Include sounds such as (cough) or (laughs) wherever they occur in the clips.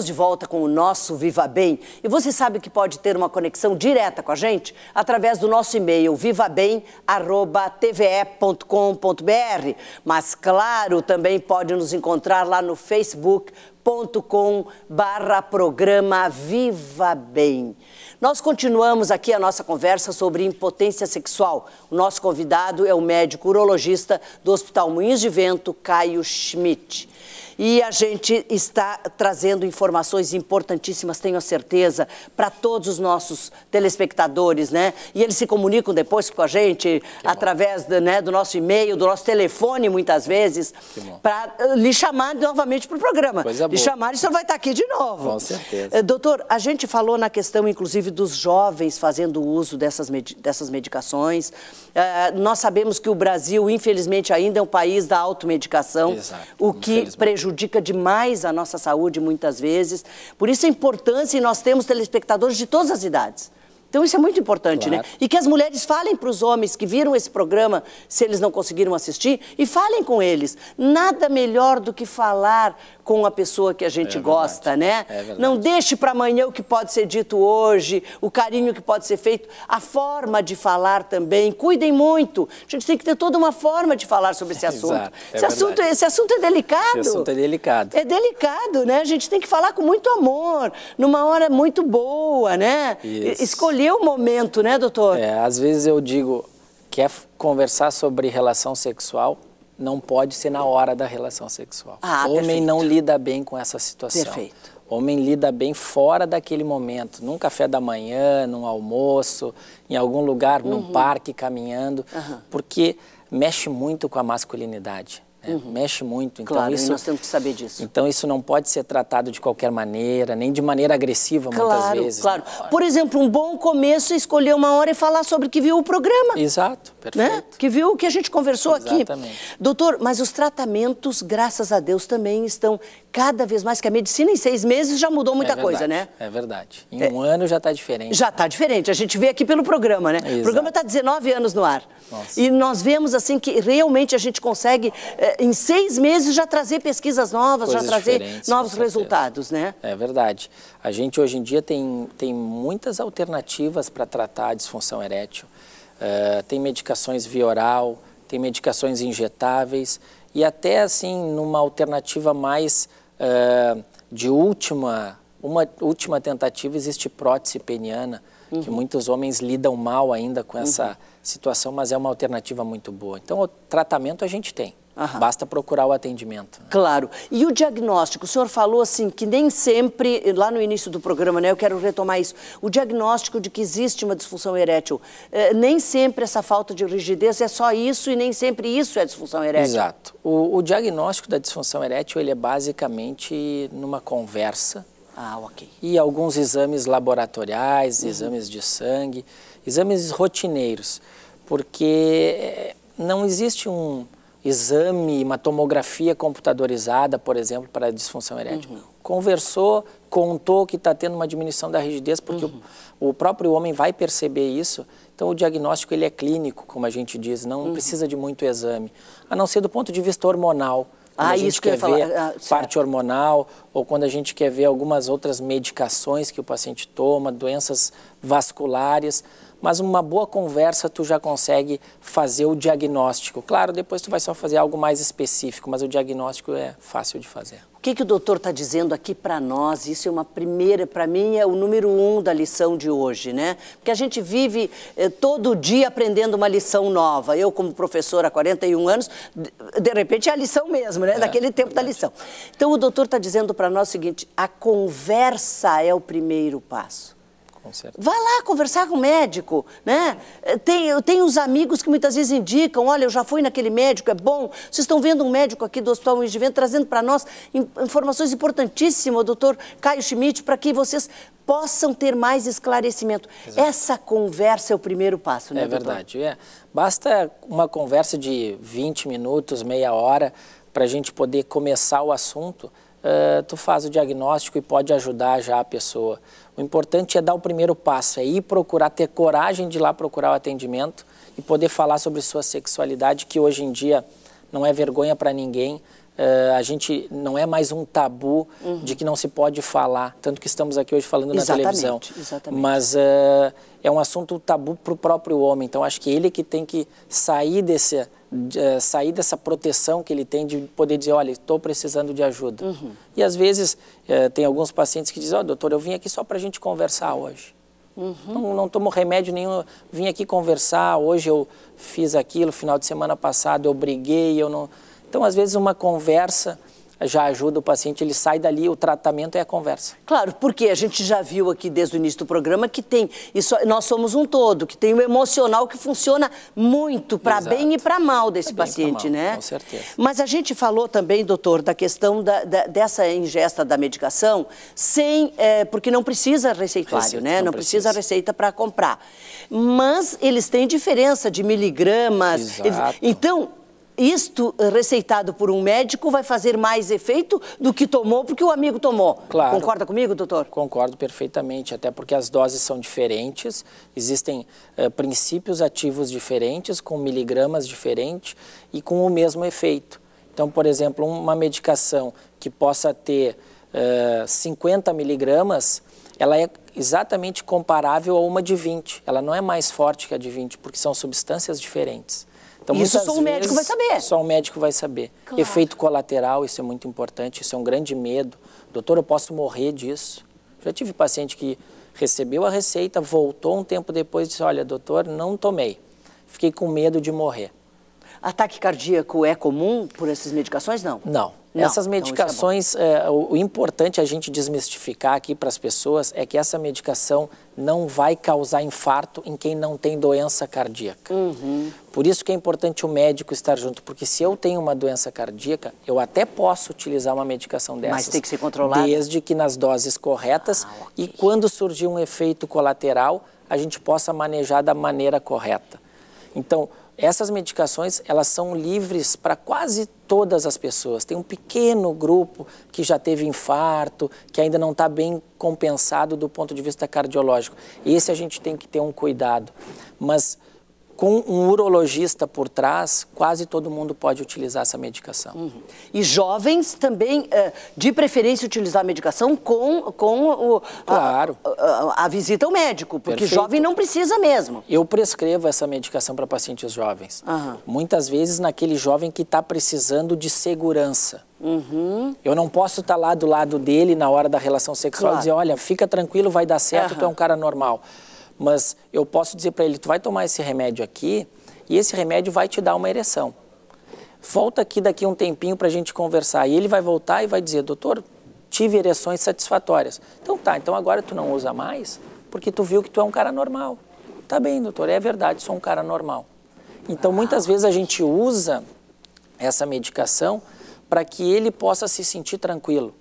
Estamos de volta com o nosso Viva Bem e você sabe que pode ter uma conexão direta com a gente através do nosso e-mail vivabem@tve.com.br, mas claro, também pode nos encontrar lá no facebook.com barra programa Viva Bem. Nós continuamos aqui a nossa conversa sobre impotência sexual. O nosso convidado é o médico urologista do Hospital Moinhos de Vento, Caio Schmidt. E a gente está trazendo informações importantíssimas, tenho a certeza, para todos os nossos telespectadores, né? E eles se comunicam depois com a gente através do, né, do nosso e-mail, do nosso telefone, muitas vezes, para eh, lhe chamar novamente para o programa. Coisa boa. Lhe chamar e o senhor vai estar tá aqui de novo. Com certeza. Eh, doutor, a gente falou na questão, inclusive, inclusive dos jovens fazendo uso dessas, med dessas medicações. É, nós sabemos que o Brasil, infelizmente, ainda é um país da automedicação, Exato, o que prejudica demais a nossa saúde muitas vezes. Por isso a importância, e nós temos telespectadores de todas as idades. Então isso é muito importante, né? claro. né? E que as mulheres falem para os homens que viram esse programa, se eles não conseguiram assistir, e falem com eles. Nada melhor do que falar com a pessoa que a gente é gosta, né? É não deixe para amanhã o que pode ser dito hoje, o carinho que pode ser feito, a forma de falar também. Cuidem muito. A gente tem que ter toda uma forma de falar sobre esse (laughs) assunto. Exato, é esse, assunto esse assunto é delicado. Esse assunto é delicado. É delicado, né? A gente tem que falar com muito amor, numa hora muito boa, né? Isso. Escolher o momento, né, doutor? É, às vezes eu digo, quer conversar sobre relação sexual? não pode ser na hora da relação sexual. Ah, Homem perfeito. não lida bem com essa situação. Perfeito. Homem lida bem fora daquele momento, num café da manhã, num almoço, em algum lugar, uhum. num parque, caminhando, uhum. porque mexe muito com a masculinidade. Né? Uhum. Mexe muito. Então, claro, isso, nós temos que saber disso. Então, isso não pode ser tratado de qualquer maneira, nem de maneira agressiva, claro, muitas vezes. Né? Claro. Por exemplo, um bom começo é escolher uma hora e falar sobre o que viu o programa. Exato. Perfeito. Né? Que viu o que a gente conversou Exatamente. aqui. Doutor, mas os tratamentos, graças a Deus, também estão cada vez mais, que a medicina em seis meses já mudou muita é verdade, coisa, né? É verdade. Em é. um ano já está diferente. Já está diferente. A gente vê aqui pelo programa, né? Exato. O programa está 19 anos no ar. Nossa. E nós vemos, assim, que realmente a gente consegue, é, em seis meses, já trazer pesquisas novas, Coisas já trazer novos resultados, né? É verdade. A gente, hoje em dia, tem, tem muitas alternativas para tratar a disfunção erétil. Eh, tem medicações via oral, tem medicações injetáveis e até assim numa alternativa mais uh, de última, uma última tentativa existe prótese peniana uhum. que muitos homens lidam mal ainda com essa uhum. situação, mas é uma alternativa muito boa. Então, o tratamento a gente tem. Basta procurar o atendimento. Né? Claro. E o diagnóstico? O senhor falou assim que nem sempre, lá no início do programa, né? Eu quero retomar isso. O diagnóstico de que existe uma disfunção erétil. Eh, nem sempre essa falta de rigidez é só isso e nem sempre isso é disfunção erétil. Exato. O, o diagnóstico da disfunção erétil ele é basicamente numa conversa ah, ok. E alguns exames laboratoriais, uhum. exames de sangue, exames rotineiros, porque eh, não existe um exame, uma tomografia computadorizada, por exemplo, para disfunção erétil. Uhum. Conversou, contou que está tendo uma diminuição da rigidez, porque uhum. o, o, próprio homem vai perceber isso. Então, o diagnóstico ele é clínico, como a gente diz, não uhum. precisa de muito exame, a não ser do ponto de vista hormonal. Quando ah, a gente isso quer que ver ah, parte hormonal ou quando a gente quer ver algumas outras medicações que o paciente toma, doenças vasculares mas uma boa conversa tu já consegue fazer o diagnóstico. Claro, depois tu vai só fazer algo mais específico, mas o diagnóstico é fácil de fazer. O que, que o doutor está dizendo aqui para nós? Isso é uma primeira, para mim, é o número um da lição de hoje, né? Porque a gente vive eh, todo dia aprendendo uma lição nova. Eu, como professora há 41 anos, de, de repente é a lição mesmo, né? É, Daquele tempo verdade. da lição. Então, o doutor está dizendo para nós o seguinte: a conversa é o primeiro passo. Vá lá conversar com o médico, né? Eh, tem, eu tenho uns amigos que muitas vezes indicam, olha, eu já fui naquele médico, é bom. Vocês estão vendo um médico aqui do Hospital Luiz de Vento trazendo para nós informações importantíssimas, doutor Caio Schmidt, para que vocês possam ter mais esclarecimento. Exato. Essa conversa é o primeiro passo, né, É doutor? verdade. É. Basta uma conversa de 20 minutos, meia hora, para a gente poder começar o assunto, uh, tu faz o diagnóstico e pode ajudar já a pessoa. O importante é dar o primeiro passo, é ir procurar, ter coragem de ir lá procurar o atendimento e poder falar sobre sua sexualidade, que hoje em dia não é vergonha para ninguém, Uh, a gente não é mais um tabu uhum. de que não se pode falar, tanto que estamos aqui hoje falando exatamente, na televisão. Exatamente. Mas uh, é um assunto tabu para o próprio homem, então acho que ele que tem que sair desse, de, eh, sair dessa proteção que ele tem de poder dizer, olha, estou precisando de ajuda. Uhum. E às vezes é, tem alguns pacientes que dizem, ó, oh, doutor, eu vim aqui só para a gente conversar hoje. Uhum. Não, não, tomo remédio nenhum, vim aqui conversar, hoje eu fiz aquilo, final de semana passado eu briguei, eu não... Então, às vezes, uma conversa já ajuda o paciente, ele sai dali, o tratamento é a conversa. Claro, porque a gente já viu aqui desde o início do programa que tem, isso, nós somos um todo, que tem o emocional que funciona muito para bem e para mal desse pra paciente, mal, né? Com certeza. Mas a gente falou também, doutor, da questão da, da, dessa ingesta da medicação sem, é, porque não precisa receituário, receita, né? Não, não precisa. precisa receita para comprar. Mas eles têm diferença de miligramas. Exato. Eles, então, isto eh, receitado por um médico vai fazer mais efeito do que tomou porque o amigo tomou. Claro. Concorda comigo, doutor? Concordo perfeitamente, até porque as doses são diferentes, existem eh, princípios ativos diferentes, com miligramas diferentes e com o mesmo efeito. Então, por exemplo, uma medicação que possa ter 50 eh, miligramas, ela é exatamente comparável a uma de 20. Ela não é mais forte que a de 20, porque são substâncias diferentes. Então, isso só o médico vai saber. Só o médico vai saber. Claro. Efeito colateral, isso é muito importante, isso é um grande medo. Doutor, eu posso morrer disso. Já tive paciente que recebeu a receita, voltou um tempo depois e disse, olha, doutor, não tomei. Fiquei com medo de morrer. Ataque cardíaco é comum por essas medicações, não? Não. Não, Essas é medicações, é é, o, o, importante é a gente desmistificar aqui para as pessoas é que essa medicação não vai causar infarto em quem não tem doença cardíaca. Uhum. Por isso que é importante o médico estar junto, porque se eu tenho uma doença cardíaca, eu até posso utilizar uma medicação dessas. Mas tem que ser controlada? Desde que nas doses corretas ah, okay. e quando surgir um efeito colateral, a gente possa manejar da maneira correta. Então, essas medicações, elas são livres para quase todas as pessoas. Tem um pequeno grupo que já teve infarto, que ainda não está bem compensado do ponto de vista cardiológico. Esse a gente tem que ter um cuidado. Mas com um urologista por trás, quase todo mundo pode utilizar essa medicação. Uhum. E jovens também, eh, de preferência, utilizar a medicação com, com o, claro. a, a, a visita ao médico, porque Perfeito. jovem não precisa mesmo. Eu prescrevo essa medicação para pacientes jovens. Uhum. Muitas vezes naquele jovem que está precisando de segurança. Uhum. Eu não posso estar tá lá do lado dele na hora da relação sexual claro. e dizer, olha, fica tranquilo, vai dar certo, tu é um cara normal mas eu posso dizer para ele, tu vai tomar esse remédio aqui e esse remédio vai te dar uma ereção. Volta aqui daqui um tempinho para a gente conversar. E ele vai voltar e vai dizer, doutor, tive ereções satisfatórias. Então tá, então agora tu não usa mais porque tu viu que tu é um cara normal. Tá bem, doutor, é verdade, sou um cara normal. Então muitas vezes a gente usa essa medicação para que ele possa se sentir tranquilo.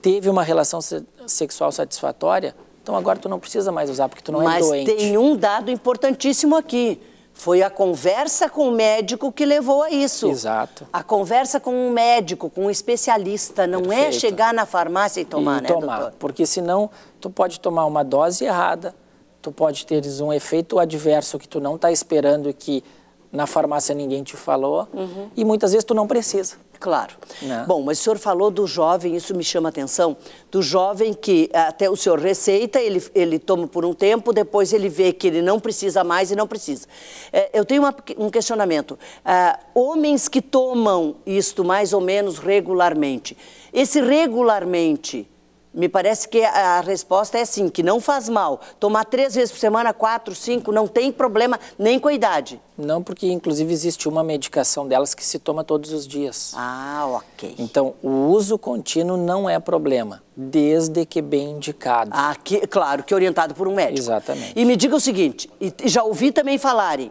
Teve uma relação sexual satisfatória, então agora tu não precisa mais usar porque tu não é Mas é doente. Mas tem um dado importantíssimo aqui. Foi a conversa com o médico que levou a isso. Exato. A conversa com um médico, com um especialista, não é Perfeito. é chegar na farmácia e tomar, e né, tomar, doutor? Porque senão tu pode tomar uma dose errada, tu pode ter um efeito adverso que tu não está esperando e que na farmácia ninguém te falou, uhum. e muitas vezes tu não precisa. Claro. Não. Né? Bom, mas o senhor falou do jovem, isso me chama a atenção, do jovem que eh, até o senhor receita, ele, ele toma por um tempo, depois ele vê que ele não precisa mais e não precisa. É, eu tenho uma, um questionamento. Ah, homens que tomam isto mais ou menos regularmente, esse regularmente me parece que a resposta é sim, que não faz mal. Tomar três vezes por semana, quatro, cinco, não tem problema nem com a idade. Não, porque inclusive existe uma medicação delas que se toma todos os dias. Ah, ok. Então, o uso contínuo não é problema, desde que bem indicado. Ah, que, claro, que orientado por um médico. Exatamente. E me diga o seguinte, já ouvi também falarem,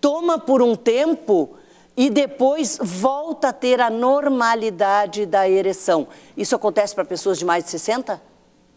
toma por um tempo e depois volta a ter a normalidade da ereção. Isso acontece para pessoas de mais de 60?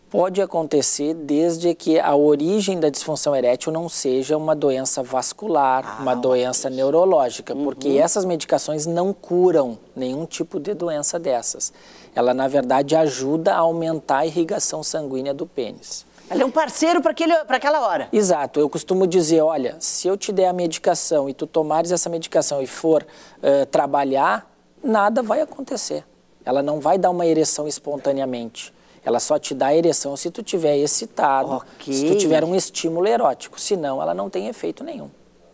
Pode acontecer desde que a origem da disfunção erétil não seja uma doença vascular, ah, uma doença neurológica, uhum. porque essas medicações não curam nenhum tipo de doença dessas. Ela, na verdade, ajuda a aumentar a irrigação sanguínea do pênis. Ela é um parceiro para aquela hora. Exato. Eu costumo dizer, olha, se eu te der a medicação e tu tomares essa medicação e for uh, trabalhar, nada vai acontecer. Ela não vai dar uma ereção espontaneamente. Ela só te dá ereção se tu tiver excitado, okay. se tu tiver um estímulo erótico. Senão, ela não tem efeito nenhum.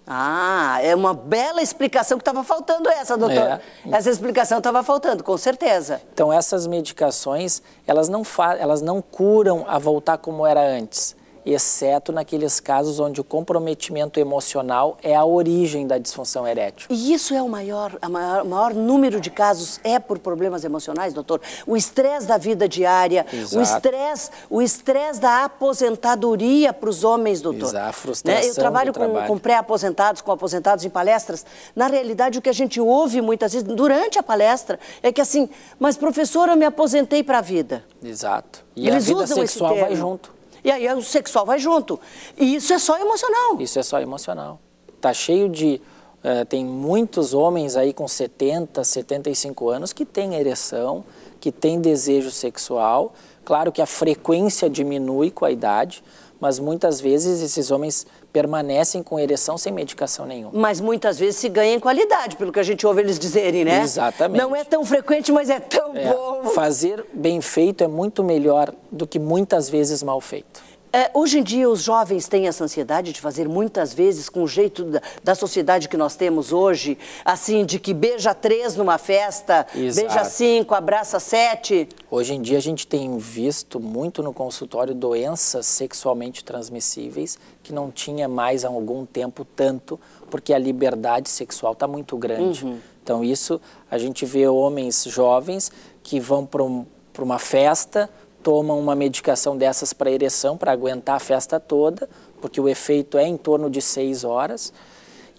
Ah, é uma bela explicação que estava faltando essa, doutor. É. Essa explicação estava faltando, com certeza. Então essas medicações, elas não, elas não curam a voltar como era antes exceto naqueles casos onde o comprometimento emocional é a origem da disfunção erétil. E isso é o maior, o maior, maior número de casos é por problemas emocionais, doutor? O estresse da vida diária, Exato. o estresse, o estresse da aposentadoria para os homens, doutor. Exato, a né? frustração. Né? Eu trabalho com, com pré-aposentados, com aposentados em palestras. Na realidade, o que a gente ouve muitas vezes durante a palestra é que assim, mas professor, eu me aposentei para a vida. Exato. E Eles a vida sexual vai junto. E aí o sexual vai junto. E isso é só emocional. Isso é só emocional. Tá cheio de. Uh, tem muitos homens aí com 70, 75 anos que têm ereção, que têm desejo sexual. Claro que a frequência diminui com a idade, mas muitas vezes esses homens permanecem com ereção sem medicação nenhuma. Mas muitas vezes se ganha em qualidade, pelo que a gente ouve eles dizerem, né? Exatamente. Não é tão frequente, mas é tão é, bom. Fazer bem feito é muito melhor do que muitas vezes mal feito. É, hoje em dia, os jovens têm essa ansiedade de fazer muitas vezes com o jeito da, da sociedade que nós temos hoje, assim, de que beija três numa festa, Exato. beija cinco, abraça sete. Hoje em dia, a gente tem visto muito no consultório doenças sexualmente transmissíveis que não tinha mais há algum tempo tanto, porque a liberdade sexual está muito grande. Uhum. Então, isso a gente vê homens jovens que vão para um, uma festa tomam uma medicação dessas para ereção, para aguentar a festa toda, porque o efeito é em torno de seis horas.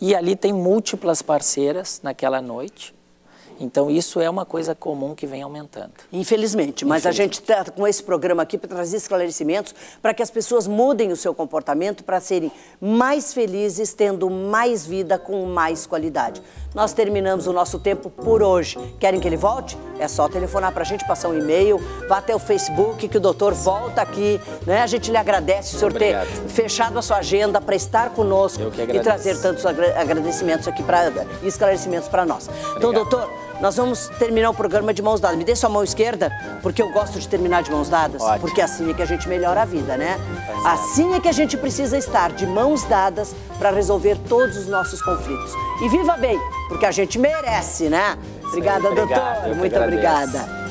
E ali tem múltiplas parceiras naquela noite. Então isso é uma coisa comum que vem aumentando. Infelizmente, mas Infelizmente. a gente está com esse programa aqui para trazer esclarecimentos para que as pessoas mudem o seu comportamento para serem mais felizes, tendo mais vida com mais qualidade nós terminamos o nosso tempo por hoje. Querem que ele volte? É só telefonar para a gente, passar um e-mail, vá até o Facebook que o doutor volta aqui. Né? A gente lhe agradece o senhor ter fechado a sua agenda para estar conosco e trazer tantos agradecimentos aqui para esclarecimentos para nós. Então, Obrigado. Então, doutor, nós vamos terminar o programa de mãos dadas. Me dê sua mão esquerda, porque eu gosto de terminar de mãos dadas. Ótimo. Porque é assim é que a gente melhora a vida, né? Assim é que a gente precisa estar de mãos dadas para resolver todos os nossos conflitos. E viva bem, porque a gente merece, né? Obrigada, doutor. Muito obrigada.